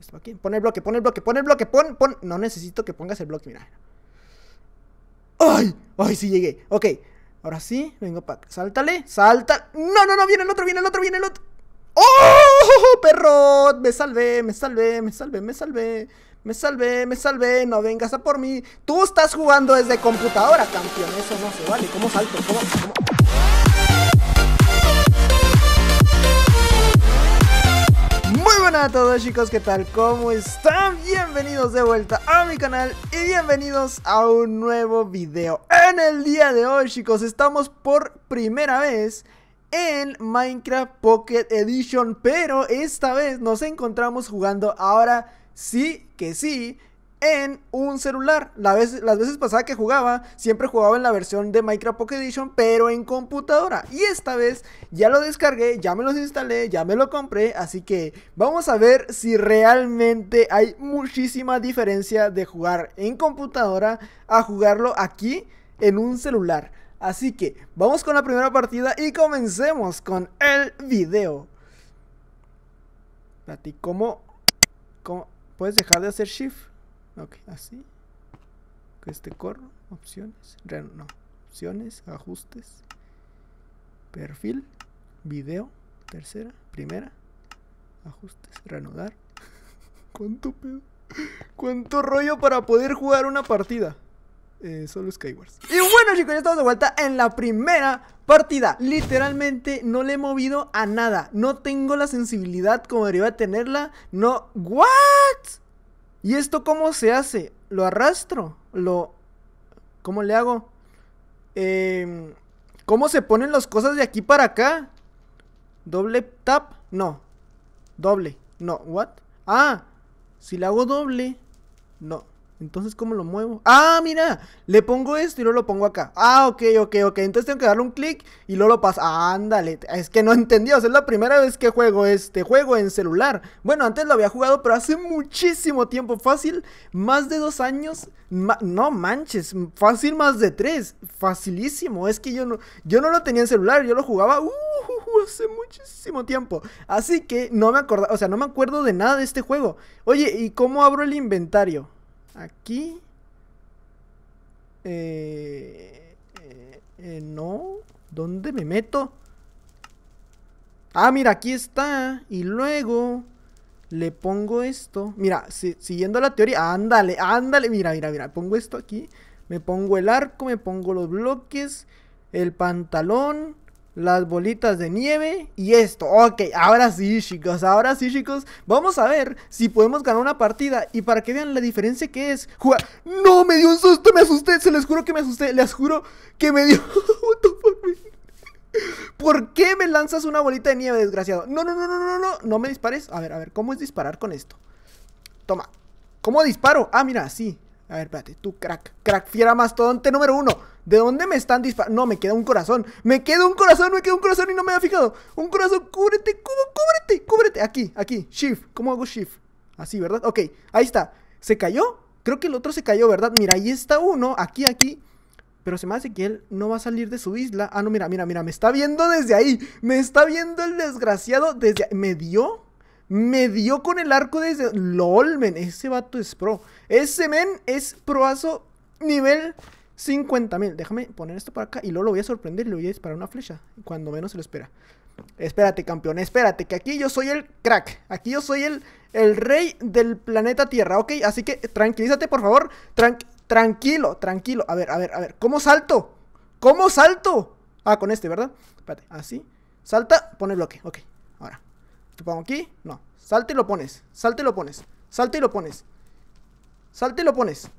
Esto aquí. Pon el bloque, pon el bloque, pon el bloque, pon, pon. No necesito que pongas el bloque, mira. ¡Ay! ¡Ay, sí llegué! Ok, ahora sí, vengo para Sáltale, salta. No, no, no, viene el otro, viene el otro, viene el otro. ¡Oh, perro! Me salvé, me salvé, me salvé, me salvé. Me salvé, me salvé, no vengas a por mí. Tú estás jugando desde computadora, campeón. Eso no se vale. ¿Cómo salto? ¿Cómo? ¿Cómo? Hola a todos chicos, ¿qué tal? ¿Cómo están? Bienvenidos de vuelta a mi canal y bienvenidos a un nuevo video. En el día de hoy chicos, estamos por primera vez en Minecraft Pocket Edition, pero esta vez nos encontramos jugando ahora sí que sí en un celular. las veces pasadas que jugaba, siempre jugaba en la versión de Minecraft Pocket Edition, pero en computadora. Y esta vez ya lo descargué, ya me los instalé, ya me lo compré. Así que vamos a ver si realmente hay muchísima diferencia de jugar en computadora a jugarlo aquí en un celular. Así que vamos con la primera partida y comencemos con el video. ¿cómo, ¿cómo puedes dejar de hacer shift? ok, así este corro, opciones, no, opciones, ajustes, perfil, video, tercera, primera, ajustes, reanudar. ¿Cuánto pedo? ¿Cuánto rollo para poder jugar una partida? Eh, solo Skywars. Y bueno chicos, ya estamos de vuelta en la primera partida. Literalmente no le he movido a nada. No tengo la sensibilidad como debería tenerla. No... ¿What? ¿Y esto cómo se hace? ¿Lo arrastro? ¿Lo... ¿Cómo le hago? Em, ¿Cómo se ponen las cosas de aquí para acá? ¿Doble tap? No. Doble. No. ¿What? Ah, si le hago doble. No. Entonces, ¿cómo lo muevo? Ah, mira, le pongo esto y luego lo pongo acá. Ah, ok, ok, ok. Entonces tengo que darle un clic y luego lo paso. ándale, es que no entendí. O es la primera vez que juego este juego en celular. Bueno, antes lo había jugado, pero hace muchísimo tiempo. Fácil, más de dos años. no manches, fácil más de tres. Facilísimo. Es que yo no, yo no lo tenía en celular, yo lo jugaba. Uh, uh, uh, hace muchísimo tiempo. Así que no me acuerdo, o sea, no me acuerdo de nada de este juego. Oye, ¿y cómo abro el inventario? Aquí. Eh, eh, eh, no. ¿Dónde me meto? Ah, mira, aquí está. Y luego le pongo esto. Mira, siguiendo la teoría. Ándale, ándale. Mira, mira, mira. Pongo esto aquí. Me pongo el arco, me pongo los bloques, el pantalón las bolitas de nieve y esto. Ok, ahora sí, chicos, ahora sí, chicos. Vamos a ver si podemos ganar una partida. Y para que vean la diferencia que es. ¡No! Me dio un susto, me asusté. Se les juro que me asusté. Les juro que me dio... ¿Por qué me lanzas una bolita de nieve, desgraciado? No, no, no, no, no, no. No me dispares. A ver, a ver, ¿cómo es disparar con esto? Toma. ¿Cómo disparo? Ah, mira, sí. A ver, espérate. Tú, crack. Crack, fiera mastodonte número uno. ¿De dónde me están disparando? No, me queda un corazón. Me queda un corazón, me queda un corazón y no me había fijado. Un corazón, cúbrete, cúbrete, cúbrete, Aquí, aquí, shift. ¿Cómo hago shift? Así, ¿verdad? Ok, ahí está. ¿Se cayó? Creo que el otro se cayó, ¿verdad? Mira, ahí está uno, aquí, aquí. Pero se me hace que él no va a salir de su isla. Ah, no, mira, mira, mira, me está viendo desde ahí. Me está viendo el desgraciado desde... ¿Me dio? Me dio con el arco desde... LOL, men, ese vato es pro. Ese men es proazo nivel 50.000, mil. Déjame poner esto para acá y luego lo voy a sorprender y le voy a disparar una flecha. Cuando menos se lo espera. Espérate, campeón, espérate, que aquí yo soy el crack. Aquí yo soy el, el rey del planeta Tierra, ¿ok? Así que tranquilízate, por favor. tranquilo, tranquilo. A ver, a ver, a ver. ¿Cómo salto? ¿Cómo salto? Ah, con este, ¿verdad? Espérate, así. Salta, pone bloque, ok. Ahora. Te pongo aquí. No. Salta y lo pones. Salta y lo pones. Salta y lo pones. Salta y lo pones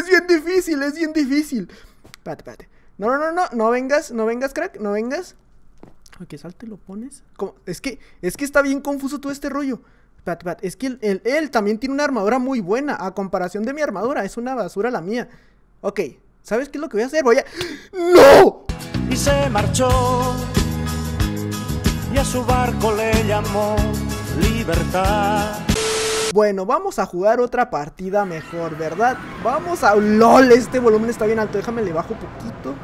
es bien difícil, es bien difícil. Pat, espérate. No, no, no, no, no vengas, no vengas, crack, no vengas. qué salte, lo pones. ¿Cómo? Es que, es que está bien confuso todo este rollo. Pat, pat. Es que él, él también tiene una armadura muy buena. A comparación de mi armadura, es una basura la mía. Ok, ¿sabes qué es lo que voy a hacer? Voy a... ¡No! Y se marchó. Y a su barco le llamó libertad. Bueno, vamos a jugar otra partida mejor, ¿verdad? Vamos a... ¡Lol! Este volumen está bien alto. Déjame le bajo poquito.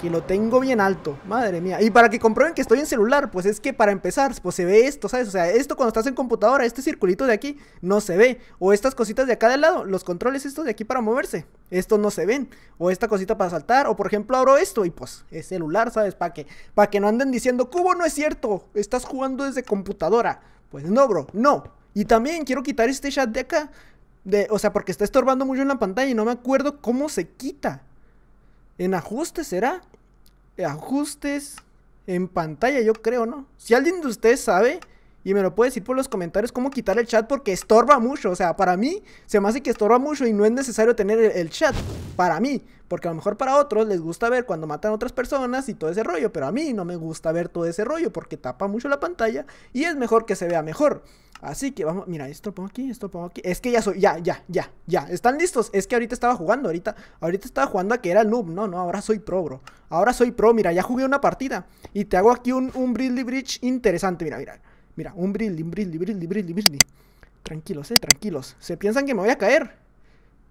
Que lo tengo bien alto. Madre mía. Y para que comprueben que estoy en celular, pues es que para empezar, pues se ve esto, ¿sabes? O sea, esto cuando estás en computadora, este circulito de aquí no se ve. O estas cositas de acá de lado, los controles estos de aquí para moverse, estos no se ven. O esta cosita para saltar, o por ejemplo abro esto y pues es celular, ¿sabes? Para que, para que no anden diciendo, cubo no es cierto, estás jugando desde computadora. Pues no, bro, no. Y también quiero quitar este chat de acá. De, o sea, porque está estorbando mucho en la pantalla y no me acuerdo cómo se quita. En ajustes será. Eh, ajustes en pantalla, yo creo, ¿no? Si alguien de ustedes sabe y me lo puede decir por los comentarios cómo quitar el chat porque estorba mucho. O sea, para mí se me hace que estorba mucho y no es necesario tener el chat para mí, porque a lo mejor para otros les gusta ver cuando matan a otras personas y todo ese rollo, pero a mí no me gusta ver todo ese rollo porque tapa mucho la pantalla y es mejor que se vea mejor. Así que vamos, mira, esto lo pongo aquí, esto lo pongo aquí. Es que ya soy, ya, ya, ya, ya. ¿Están listos? Es que ahorita estaba jugando, ahorita, ahorita estaba jugando a que era noob. No, no, ahora soy pro, bro. Ahora soy pro, mira, ya jugué una partida. Y te hago aquí un, un Bridge interesante, mira, mira. Mira, un brilli, un brilli, brilli, brilli, Tranquilos, eh, tranquilos. ¿Se piensan que me voy a caer?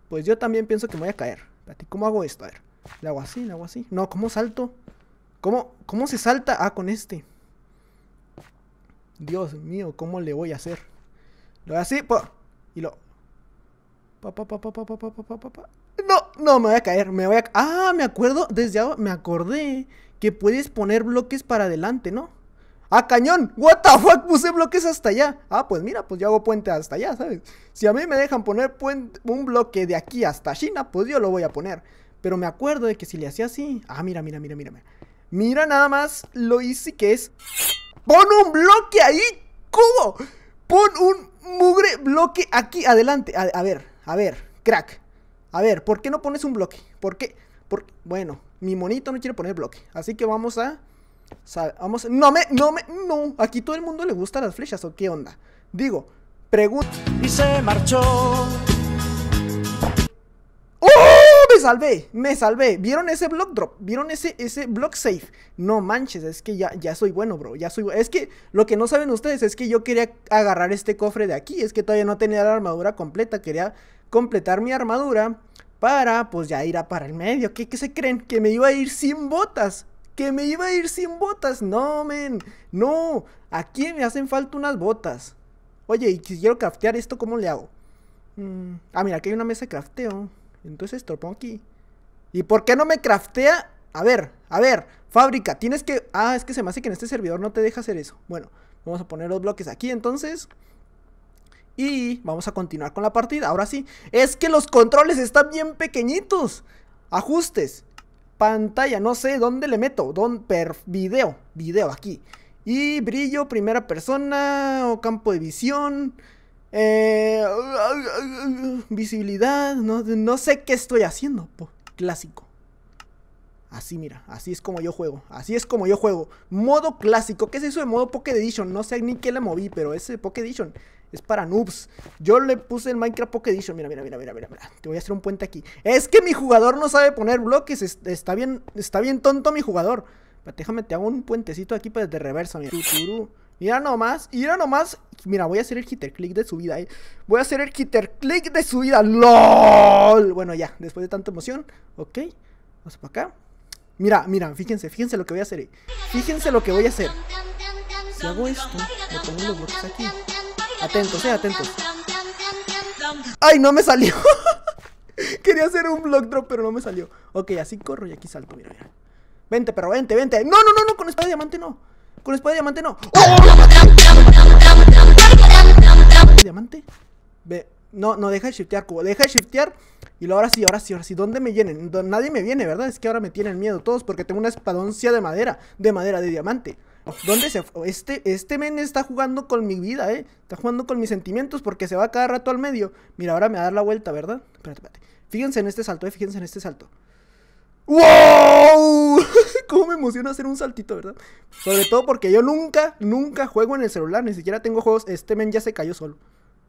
Pues yo también pienso que me voy a caer. ¿cómo hago esto? A ver, le hago así, le hago así. No, ¿cómo salto? ¿Cómo, ¿Cómo se salta? Ah, con este. Dios mío, ¿cómo le voy a hacer? Lo voy así, po, y lo... No, no, me voy a caer, Ah, me acuerdo, desde ahora me acordé que puedes poner bloques para adelante, ¿no? A ¡Ah, cañón! ¿What the fuck? Puse bloques hasta allá. Ah, pues mira, pues yo hago puente hasta allá, ¿sabes? Si a mí me dejan poner un bloque de aquí hasta China, pues yo lo voy a poner. Pero me acuerdo de que si le hacía así. Ah, mira, mira, mira, mira. Mira nada más lo hice que es. ¡Pon un bloque ahí! cubo Pon un mugre bloque aquí adelante. A, ver, a ver, crack. A ver, ¿por qué no pones un bloque? ¿Por qué? Por... Bueno, mi monito no quiere poner bloque. Así que vamos a Vamos, no me, no me, no. Aquí todo el mundo le gusta las flechas, ¿o qué onda? Digo, pregunta. Y se marchó. ¡Oh! Me salvé, me salvé. ¿Vieron ese block drop? ¿Vieron ese, ese block safe No manches, es que ya, ya soy bueno, bro. Ya soy Es que lo que no saben ustedes es que yo quería agarrar este cofre de aquí. Es que todavía no tenía la armadura completa. Quería completar mi armadura para, pues ya ir a para el medio. ¿Qué, qué se creen? Que me iba a ir sin botas que me iba a ir sin botas. No, men, no. Aquí me hacen falta unas botas. Oye, y quiero craftear esto, ¿cómo le hago? Mm, ah, mira, aquí hay una mesa de crafteo. Entonces esto lo pongo aquí. ¿Y por qué no me craftea? A ver, a ver, fábrica, tienes que... Ah, es que se me hace que en este servidor no te deja hacer eso. Bueno, vamos a poner los bloques aquí entonces. Y vamos a continuar con la partida. Ahora sí, es que los controles están bien pequeñitos. Ajustes pantalla, no sé dónde le meto, don per video, video aquí. Y brillo, primera persona o campo de visión. Eh, visibilidad, no, sé qué estoy haciendo. clásico. Así, mira, así es como yo juego. Así es como yo juego. Modo clásico. ¿Qué es eso de modo Pocket Edition? No sé ni qué le moví, pero ese Pocket Edition es para noobs. Yo le puse el Minecraft Pocket Edition. Mira, mira, mira, mira, mira, Te voy a hacer un puente aquí. Es que mi jugador no sabe poner bloques. Está bien, está bien tonto mi jugador. déjame, te hago un puentecito aquí para pues, de reversa, mira. Mira nomás, mira nomás. Mira, voy a hacer el hitter click de vida, eh. Voy a hacer el hitter click de vida ¡LOL! Bueno, ya, después de tanta emoción. Ok. Vamos para acá. Mira, mira, fíjense, fíjense lo que voy a hacer. Eh. Fíjense lo que voy a hacer. Si hago esto, a poner los bloques aquí. Atentos, eh, atentos. ¡Ay, no me salió! Quería hacer un block drop, pero no me salió. Ok, así corro y aquí salto, mira, mira. Vente, perro, vente, vente. No, no, no, no, con espada de diamante no. Con espada de diamante no. Oh. ¿Diamante? Ve. No, no, deja de shiftear, cubo. Deja de shiftear. Y luego ahora sí, ahora sí, ahora sí. ¿Dónde me vienen? Nadie me viene, ¿verdad? Es que ahora me tienen miedo todos porque tengo una espadoncia de madera. De madera, de diamante. ¿Dónde se fue? Este, este men está jugando con mi vida, ¿eh? Está jugando con mis sentimientos porque se va cada rato al medio. Mira, ahora me va a dar la vuelta, ¿verdad? Espérate, espérate. Fíjense en este salto, ¿eh? Fíjense en este salto. ¡Wow! ¿Cómo me emociona hacer un saltito, verdad? Sobre todo porque yo nunca, nunca juego en el celular, ni siquiera tengo juegos. Este men ya se cayó solo.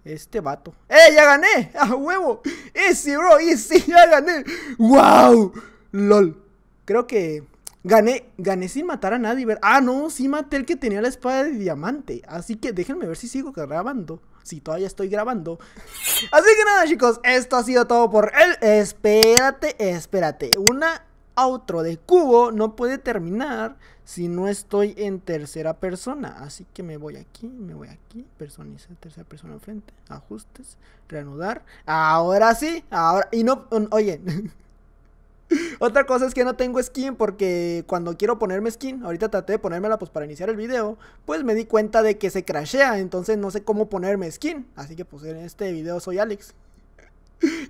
Este vato. ¡Eh, ya gané! ¡A huevo! ¡Easy, bro! ¡Easy! ¡Ya gané! ¡Wow! ¡Lol! Creo que Gané, gané sin matar a nadie. Ver... Ah, no, sí maté el que tenía la espada de diamante. Así que déjenme ver si sigo grabando. Si todavía estoy grabando. Así que nada, chicos, esto ha sido todo por el. Espérate, espérate. Una outro de cubo no puede terminar si no estoy en tercera persona. Así que me voy aquí, me voy aquí, personalizar, tercera persona enfrente, ajustes, reanudar. Ahora sí, ahora. Y no. Oye. Otra cosa es que no tengo skin porque cuando quiero ponerme skin, ahorita traté de ponérmela pues para iniciar el video, pues me di cuenta de que se crashea, entonces no sé cómo ponerme skin. Así que pues en este video soy Alex.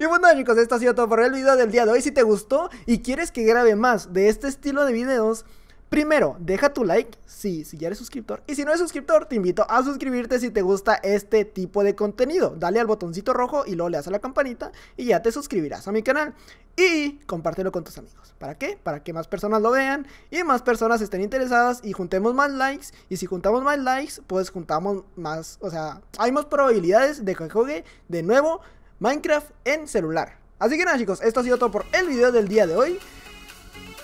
Y bueno chicos, esto ha sido todo por el video del día de hoy. Si te gustó y quieres que grabe más de este estilo de videos, primero deja tu like si, si ya eres suscriptor. Y si no eres suscriptor, te invito a suscribirte si te gusta este tipo de contenido. Dale al botoncito rojo y luego le das a la campanita y ya te suscribirás a mi canal y compártelo con tus amigos. ¿Para qué? Para que más personas lo vean y más personas estén interesadas y juntemos más likes. Y si juntamos más likes, pues juntamos más, o sea, hay más probabilidades de que juegue de nuevo Minecraft en celular. Así que nada chicos, esto ha sido todo por el video del día de hoy.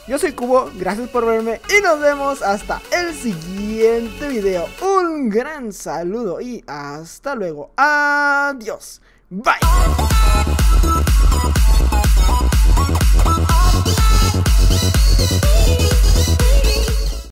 Yo soy Cubo, gracias por verme y nos vemos hasta el siguiente video. Un gran saludo y hasta luego. Adiós. Bye.